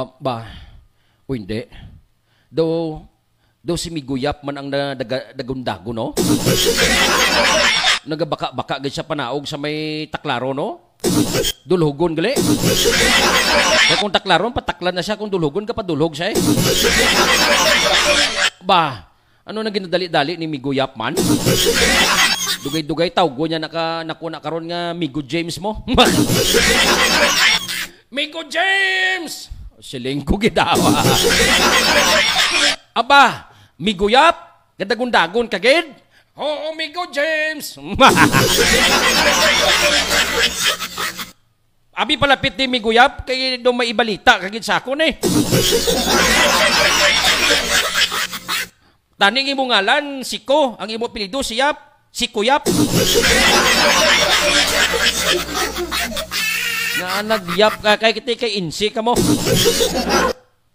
Um, ba? O hindi. Do, though si Miguyap man ang nagundago, no? Nagabaka-baka gid siya panaog sa may taklaro, no? Dulhugon gali. Kaya eh, kung taklaron, pataklan na siya. Kung dulhugon ka, padulhog siya eh. Ba, ano na ginadali-dali ni Miguyap man? Dugay-dugay taw, go niya naka, nakuna karon nga Migo James mo. Migo James! Silingko gitawa. Aba, miguyap, gadagundagon kagid. Oo, oh, migo James. Abi palapit ni miguyap kay do maibalita kagid sa ako ni. Taning imo ngalan Siko, ang imo pilido siyap, si Kuyap na nagyap ka kay kitay kay insi ka mo.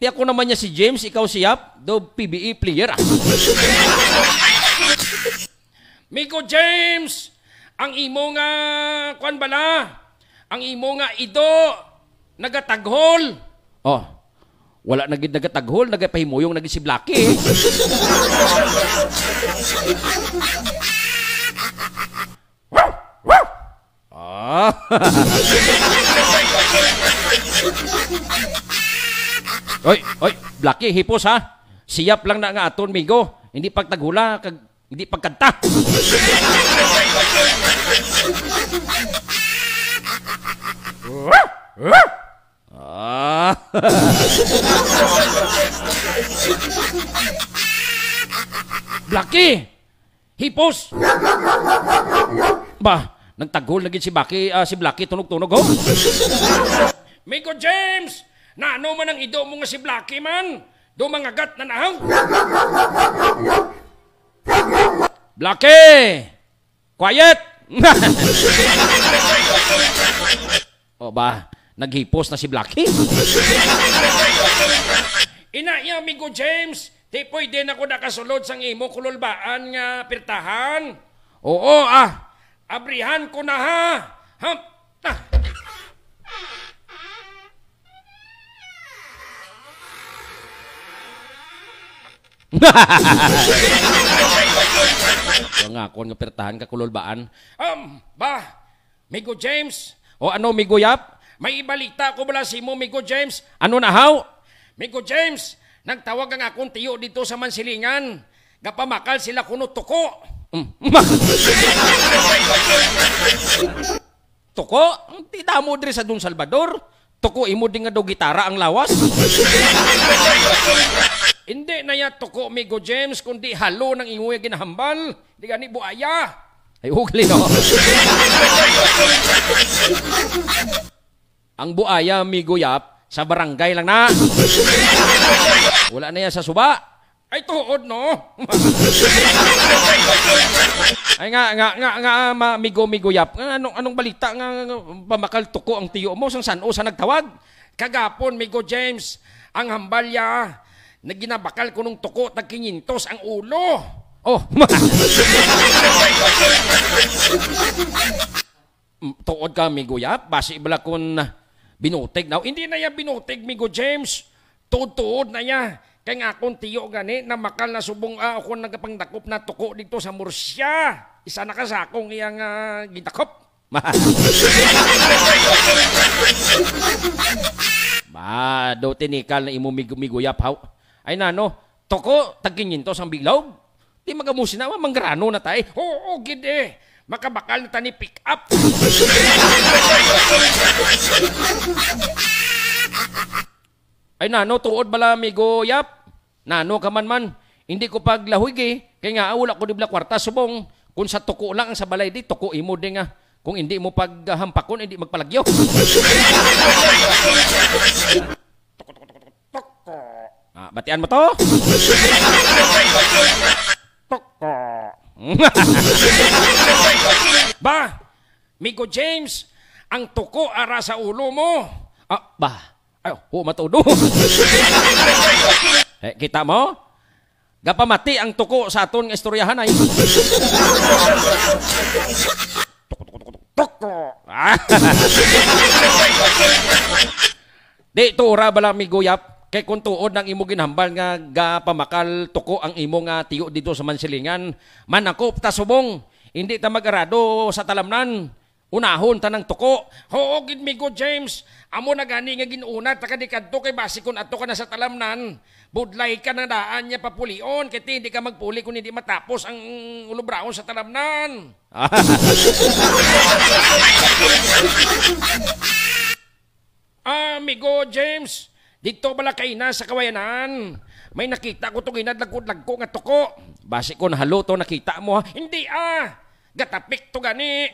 Di ako naman niya si James, ikaw si Yap, do PBE player. Ah. Miko James, ang imo nga kwan bala, ang imo nga ido nagataghol. Oh. Wala na gid nagataghol, nagapahimuyong naging si Blacky. ah. Oy, oy, Blackie, hipos ha. Siyap lang na nga aton, migo. Hindi pagtagula, kag, hindi pagkanta. ah. Blackie! Hipos! Ba, nagtagol lagi si Baki, uh, si Blacky tunog-tunog, ho? Oh. Migo James! Nano man ang ido mo nga si Blackie man? Do Dumangagat na nahang. Blackie! Quiet! o ba, naghipos na si Blackie? Inaya, amigo James, di pwede na ko nakasulod sang imo kululbaan nga pirtahan. Oo ah, abrihan ko na ha. Hamp! Ah. so nga, kung nga pertahan ka kulolbaan. Um, ba, Migo James, o ano Migo Yap? May ibalita ko bala si mo Migo James. Ano na haw? Migo James, nagtawag ang akong tiyo dito sa Mansilingan. Gapamakal sila kuno tuko. Um, tuko? Hindi damo diri sa Don Salvador. Tuko imo din nga daw gitara ang lawas. Hindi na ya toko mi go James kundi halo ng inguya ginahambal. Di gani buaya. Ay ugli no. Ang buaya mi guyap sa barangay lang na. Wala na ya sa suba. Ay tuod no. Ay nga nga nga nga ma, migo miguyap. Anong anong balita nga, pamakal tuko ang tiyo mo sang san o sa nagtawag? Kagapon migo James ang hambalya na ginabakal ko nung tuko tag 500 ang ulo. Oh, ma. Mm, tuod ka, Miguyap, basi ibala kun binutig. Now, hindi na yan binutig, Migo James. Tuod-tuod na yan. Kaya nga akong tiyo gani, na makal na subong uh, ako nagapangdakop na tuko dito sa Murcia. Isa na ka sa akong iyang uh, ah, gidakop. ba, do tinikal na imumigumiguyap haw. Ay nano, toko, tagkinyin to sang biglaw. Di magamusin na, manggrano na tayo. Oo, oh, gide. Makabakal na tani pick up. Ay nano, tuod bala migo yap. Nano ka man man. Hindi ko paglahuig eh. Kaya nga, wala ko di bla kwarta subong. Kung sa tuko lang sa balay di, tuko imo di nga. Kung hindi mo paghampakon, hindi magpalagyo. Ah, batian mo to. Toko. ba, Migo James, ang tuko ara sa ulo mo. Ah, ba, ayo, ho matudo. eh, kita mo? Gapamati ang tuko sa aton nga istoryahan ay. Toko. Di to ora bala miguyap kay kun tuod nang imo ginhambal nga gapamakal tuko ang imo nga tiyo dito sa Mansilingan manakop ta subong hindi ta magarado sa talamnan unahon tanang tuko hoo gid mi go James amo na gani nga ginuna ta kadikadto kay basikon ato ka na sa talamnan budlay ka na daan niya papulion kay hindi ka magpuli kung hindi matapos ang ulubraon sa talamnan ah, Amigo James, dito bala kay na sa kawayanan. May nakita ko itong inadlagod-lag ko nga toko. Base ko nahalo to nakita mo ha. Hindi ah! Gatapik to gani.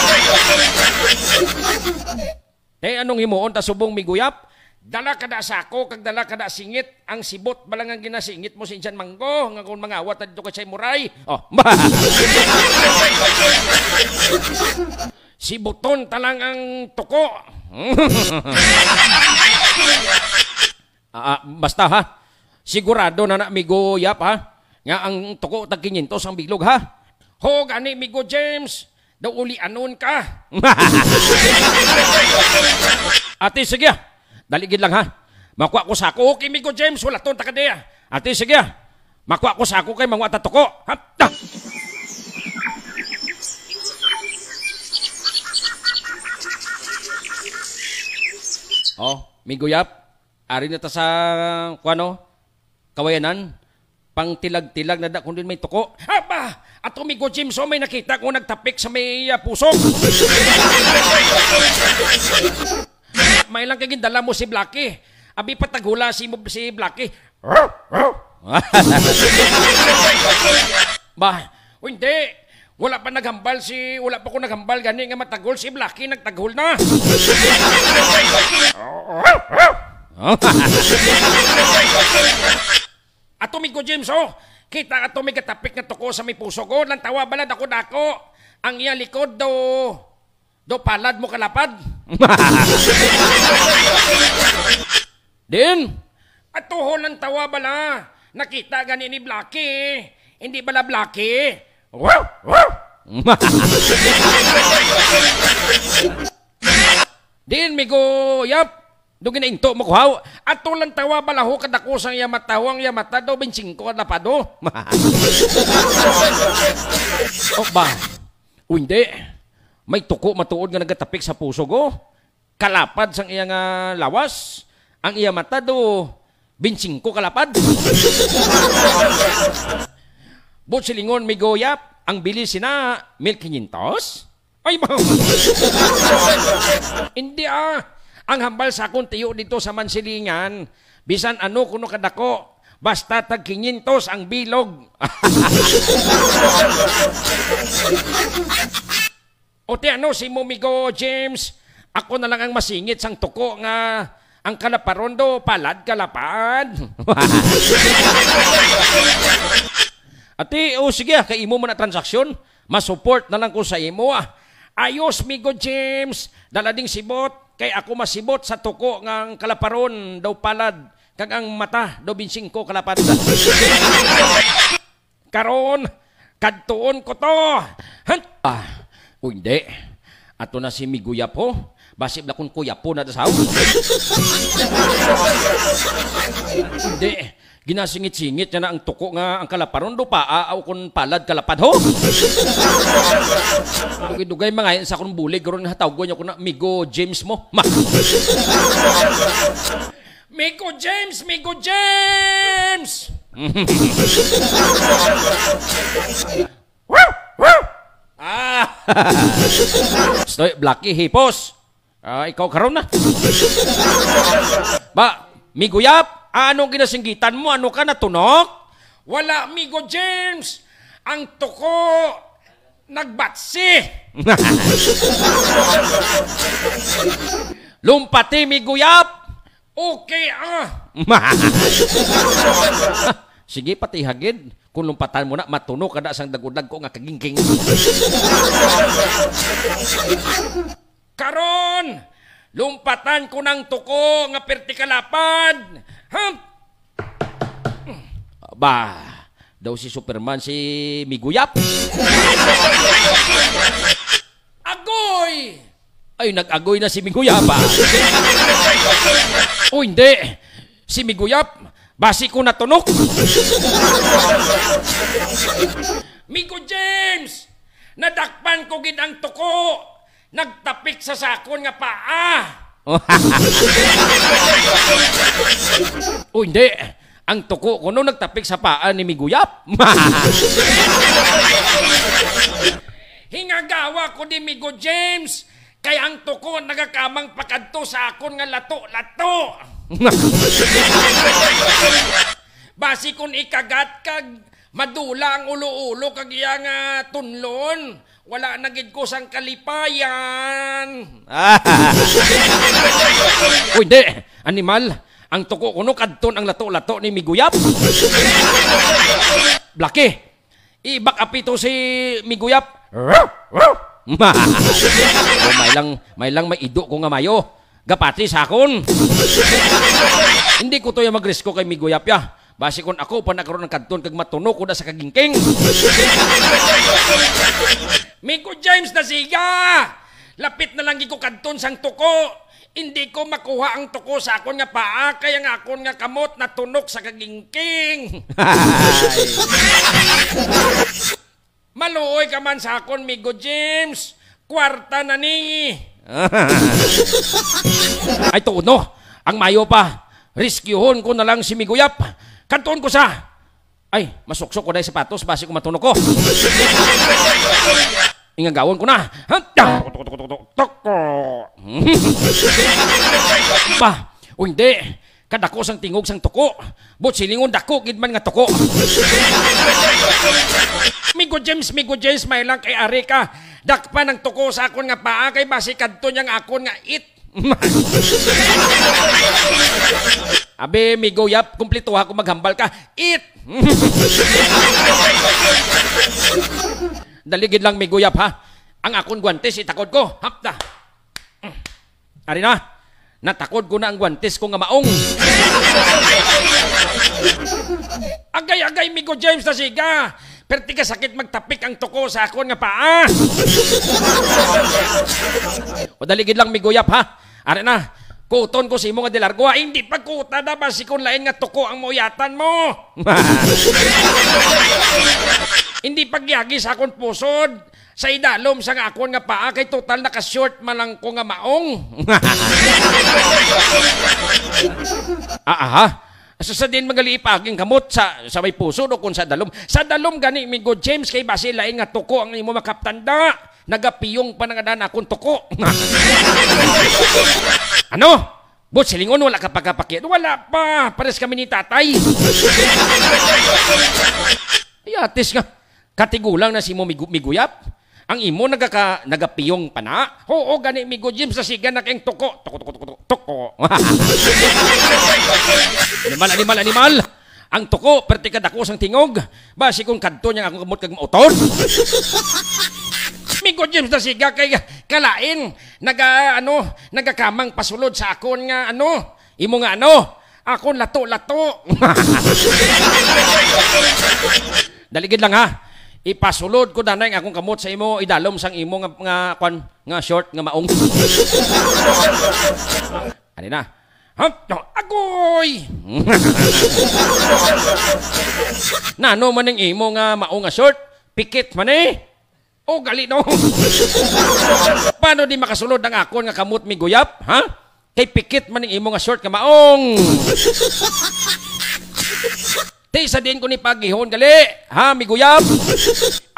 eh anong himuon ta subong miguyap? Dala kada sa ako, kag dala kada singit, ang sibot balang ang ginasingit mo sinjan manggo, nga kung mga awat dito ka sa muray. Oh, ma! si Buton talang ang tuko. Ah, ah, basta ha, sigurado na na migo yap ha, nga ang tuko tag 500 ang biglog ha. Ho, gani migo James, daw uli anon ka. Ate, sige ah. Daligid lang ha. Makuha ko sa ako. Okay, migo James, wala ton takadea. Ate, sige ah. Makuha ko sa ako kay mga tatoko. Ha? Ah. Oh, may guyap. Ari na ta sa kuano? Kawayanan. Pang tilag-tilag na da kundi may tuko. Aba! Ato mi Jim so may nakita ko nagtapik sa may uh, puso. may lang kaging dala mo si Blacky. Abi patagula si mo si Blacky. ba, hindi. Wala pa naghambal si... Wala pa ko naghambal. Gani nga matagol si Blackie. Nagtaghol na. oh. Atumig ko, James, oh. Kita ka tumig katapik na tuko sa may puso ko. Nang tawa balad ako dako. Ang iya likod do... Do palad mo kalapad. Din, Atuhon ng tawa bala. Nakita gani ni Blackie. Hindi bala Blackie. Din mi ko yap Doon into mo kuhaw. At tulang tawa balaho kadakusang yamataw ang yamata daw binsingko at napado. o oh, ba? O May tuko matuod nga nagatapik sa puso ko. Kalapad sang iya nga lawas. Ang iya mata do binsingko kalapad. Butsilingon may goyap, ang bilis na 1500? Ay, ba? Hindi ah. Ang hambal sa akong tiyo dito sa Mansilingan, bisan ano kuno kadako, basta tag 500 ang bilog. o ti ano si Mumigo James, ako na lang ang masingit sang tuko nga ang kalaparondo palad kalapad. Ati, o oh, sige, kay imo mo na transaksyon, masupport na lang ko sa imo ah. Ayos Migo James, Dalading sibot kay ako masibot sa tuko ng kalaparon daw palad kag ang mata daw binsing ko kalaparon. Karon kadtuon ko to. Hant. Ah, o oh, hindi. Ato na si Miguya po. Basib na kung kuya po na dasaw. hindi. Ginasingit-singit niya na ang tuko nga ang kalaparon do pa aaw kon palad kalapad ho. Dugay-dugay mga sa kon bulig ron hatawgon niya ko na Migo James mo. Ma. Migo James, Migo James. ah. Stoy Blacky hipos. Ah, ikaw karon na. ba, Miguyap. Anong ginasinggitan mo? Ano ka na tunok? Wala, amigo James. Ang toko nagbatsi. Lumpati mi guyap. Okay ah. Sige pati hagid. Kung lumpatan mo na, matunok ka na sang dagudag ko nga kagingking. Karon, Lumpatan ko ng tuko nga pertikalapan. Ham! Ba, daw si Superman si Miguyap. agoy! Ay, nag-agoy na si Miguyap ba? Ah. o hindi. Si Miguyap, basi ko natunok. Migo James, nadakpan ko gid ang tuko nagtapik sa sakon nga paa. o hindi. Ang tuko ko no nagtapik sa paa ni Miguyap. Hingagawa ko ni Migo James. Kaya ang tuko nagakamang pakadto sa akon nga lato-lato. Basi kun ikagat kag madula ang ulo-ulo kag iya nga tunlon wala na gid ko sang kalipayan. Ah. Uy, di, animal, ang tuko kuno kadton ang lato-lato ni Miguyap. Blaki, ibak apito si Miguyap. oh, may lang, may lang may ido ko nga mayo. Gapati sakon. Hindi ko to ya magrisko kay Miguyap ya Basi kung ako pa nakaroon ng kadton kag matuno ko na sa kagingking. Miko James na siya! Lapit na lang ko kadton sang tuko. Hindi ko makuha ang tuko sa akon nga paa, kaya nga akon nga kamot natunok sa kagingking. Maluoy ka man sa akon, Migo James. Kwarta na ni. Ay, tuno. Ang mayo pa. Rescuehon ko na lang si Migo Yap kantoon ko sa, ay, masuksok ko dahil sapatos, basi ko matunok ko. Ingagawan ko na. ba, o hindi, kadako sang tingog sang tuko. But silingon dako, gidman nga tuko. Migo James, Migo James, may lang kay Arika. Dakpan ang tuko sa akon nga paa kay basi kadto niyang akon nga it Abi, migo yap, kumplito ako maghambal ka. Eat! Daligid lang migo yap ha. Ang akon guantes itakod ko. Hapta. Mm. Ari na. Natakod ko na ang guantes ko nga maong. Agay-agay migo James na siga. Perti ka sakit magtapik ang tuko sa akon nga paa. o daligid lang Migo Yap, ha. Ari na, kuton ko si imo nga dilargo. Ay, hindi pa kuta na ba si lain nga tuko ang moyatan mo. hindi pagyagi sa akong pusod. Sa idalom sa nga akon nga paa kay total na ka-short malang ko nga maong. ah, aha. Ah, sa din magali ipaging kamot sa, sa may puso do kun sa dalom. Sa dalom gani mi go James kay basi lain nga tuko ang imo makaptanda. Nagapiyong pa akong tuko. ano? Bot, silingon, wala ka pagkapakit. Wala pa. Pares kami ni tatay. Ay, atis nga. Katigulang na si mo miguyap. Ang imo nagaka nagapiyong pana Oo, gani mi go gym sa siga na keng tuko. toko tuko tuko tuko. animal animal animal. Ang tuko perti ka dako sang tingog. Basi kun kadto nya akong kamot kag motor. Migo James na siga kay kalain naga ano nagakamang pasulod sa akon nga ano imo nga ano akon lato lato. Daligid lang ha ipasulod ko danay ang akong kamot sa imo idalom sang imo nga nga kwan nga short nga maong ani na Hup, no, na no man ang imo nga maong nga short, pikit man eh. Oh, gali no. Paano di makasulod ang akon nga kamot mi guyap, ha? Kay pikit man ang imo nga short nga maong. Ti sa din ko ni Pagihon, gali. Ha, miguyab?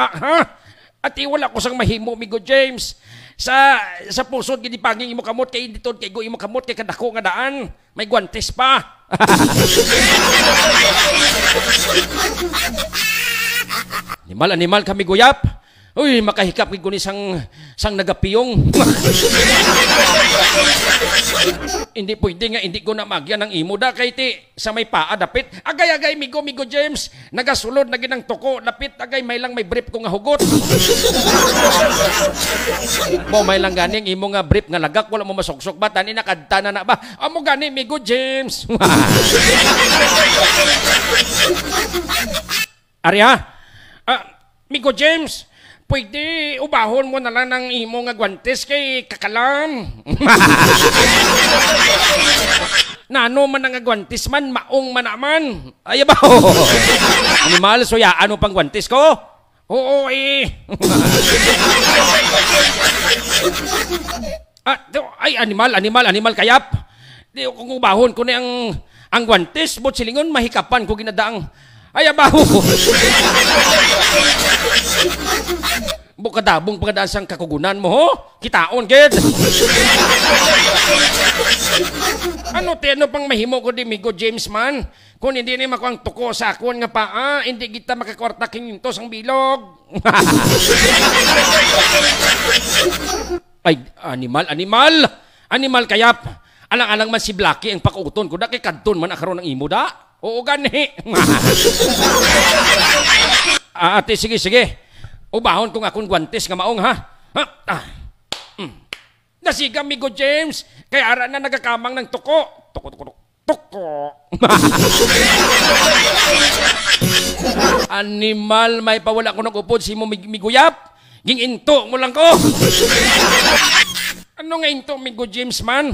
ah, ha? Ati wala ko sang mahimo, migo James. Sa sa pusod gini paging imo kamot kay dito kay go imo kamot kay kadako nga daan. May guantes pa. animal animal kami guyap. Uy, makahikap ko ni sang, sang nagapiyong. hindi pwede nga, hindi ko na magyan ang imo da kay ti sa may paa dapit. Agay-agay, migo, migo James, nagasulod na ginang toko, dapit, agay, may lang may brief ko nga hugot. Mo may lang ganing, imo nga brief nga lagak, wala mo masuksok ba, tani nakadta na na ba? Amo gani, migo James. Ari ha? Ah, migo James, pwede ubahon mo na lang ng imo nga guantes kay kakalam. Nano man nga guantes man, maong man naman. Ay ba? Animal, so ya, ano pang guantes ko? Oo eh. ah, ay, animal, animal, animal kayap. Di ko ubahon ko ni ang ang guantes, but silingon mahikapan ko ginadaang ay, abaho ko. Bukadabong pagdasang kakugunan mo, ho? Kitaon, kid. ano ti, ano pang mahimo ko di Migo James man? Kung hindi ni makuang tuko sa akon nga paa, hindi kita makakwarta kinto sang bilog. Ay, animal, animal! Animal kayap! Alang-alang man si Blackie ang pakuton ko na kay man akaroon ng imo da. Oo gani. ah, ate, sige, sige. Ubahon ko nga kung guantes nga maong ha. Ha? Ah. Mm. Nasiga mi James, kay ara na nagakamang ng tuko. Tuko tuko tuko. Tuko. Animal, may pawala ko ng upod si mo miguyap. Ging into mo lang ko. ano nga into migo James man?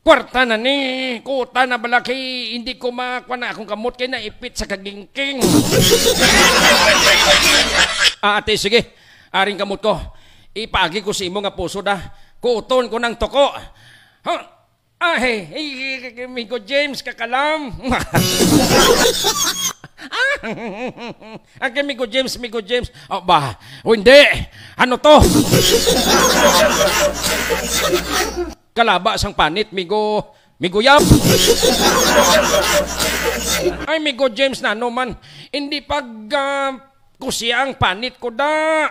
Kwarta na ni, kuta na balaki, hindi ko makuha na akong kamot kay naipit sa kagingking. ah, ate, sige, aring kamot ko. Ipaagi ko sa imo nga puso da. Kuton ko ng toko. Ha? Ah, hey, hey, hey, James, kakalam. ah, ang kay Migo James, Migo James. Oh, ba, o hindi. Ano to? kalaba sang panit migo migo yap ay migo James na no man hindi pag uh, kusiya ang panit ko da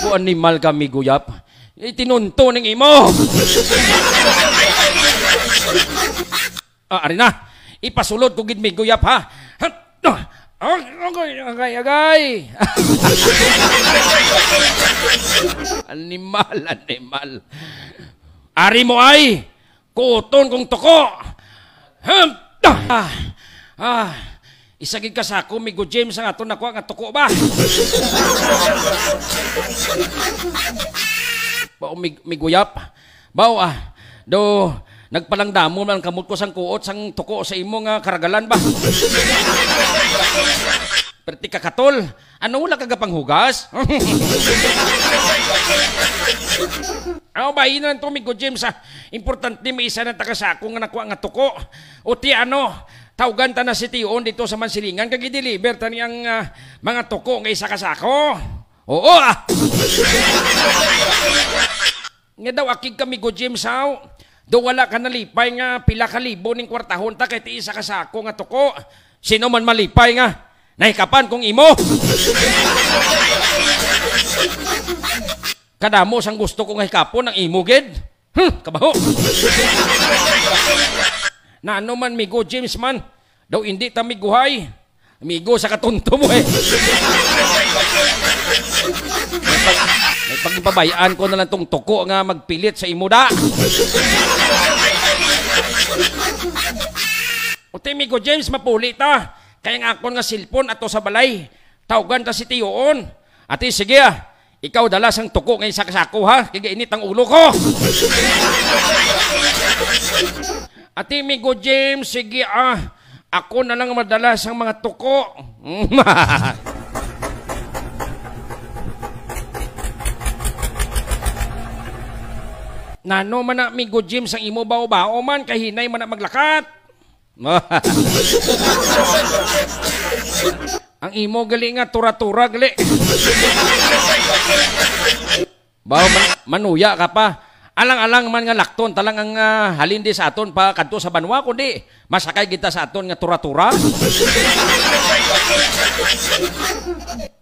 ko animal ka migo yap itinunto ng imo ah, ari na ipasulod ko gid migo yap ha Okay, okay, okay. Animal, animal. Ari mo ay kuton kong toko. Hem! Ah! ah. Isagig ka sa ako, Migo James ang ato nakuha nga toko ba? Bao mig miguyap. Bao ah. Do nagpalangdamo man kamot ko sang kuot sang toko sa imo nga karagalan ba? Perti Katol. Ano wala kagapang hugas? Aw ano ba ino ang tumi ko James ah. Importante may isa na takasako nga nakuha nga tuko. O ti ano, tawgan ta na si Tion dito sa Mansilingan kag i-deliver ta niyang ah, mga tuko nga isa kasako. Oo ah. nga daw akig kami go James aw. Ah, oh. Do wala ka nalipay nga pila ka libo ning kwartahon ta kay ti isa kasako nga tuko. Sino man malipay nga? Nay kapan kung imo. Kadamo sang gusto ko nga hikapon ang imo gid. Hm, kabaho. na ano man migo James man, daw hindi ta miguhay. Migo sa katunto mo eh. May pagpabayaan ko na lang tong tuko nga magpilit sa imo da. Uti migo James mapuli ta. Kaya nga akon nga silpon ato sa balay. Tawgan ta si tiyoon. Ati, sige ah. Ikaw dala sang tuko ngayon sa kasako ha. Kaya init ang ulo ko. Ati, Migo James, sige ah. Ako na lang madala sang mga tuko. Nano man na Migo James ang imo bao-bao man kahinay man na maglakat. Ang imo gali nga tura-tura gali. Bao man, manuya ka pa. Alang-alang man nga lakton talang ang uh, halindi sa aton pa kadto sa banwa kundi masakay kita sa aton nga tura-tura.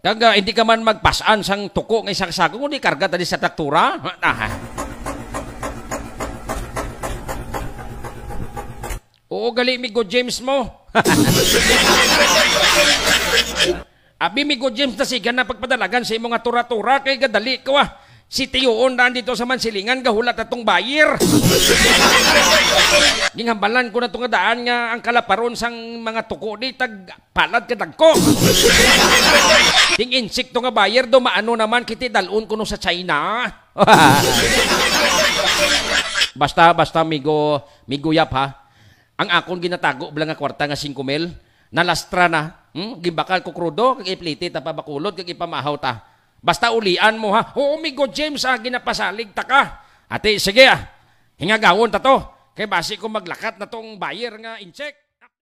Kaga hindi ka man magpasaan sang tuko nga isang sako kundi karga tadi sa taktura. Oo, gali mi go James mo. Abi mi go James na siga na pagpadalagan sa imong tura-tura kay gadali ko ah. Si Tiyoon na dito sa Mansilingan, gahulat atong bayir. Ginghambalan ko na itong daan nga ang kalaparon sang mga tuko di tag palad ka tagko. Ting insikto nga bayir do maano naman kiti dalon ko sa China. basta basta migo migo yap ha ang akon ginatago blang nga kwarta nga 5 mil nalastra na hmm? gibakal ko krudo kag ipliti ta pa bakulod kag ipamahaw ta basta ulian mo ha oh my god James ah, ginapasalig ta ka ate sige ah hingagawon ta to kay basi ko maglakat na tong buyer nga incheck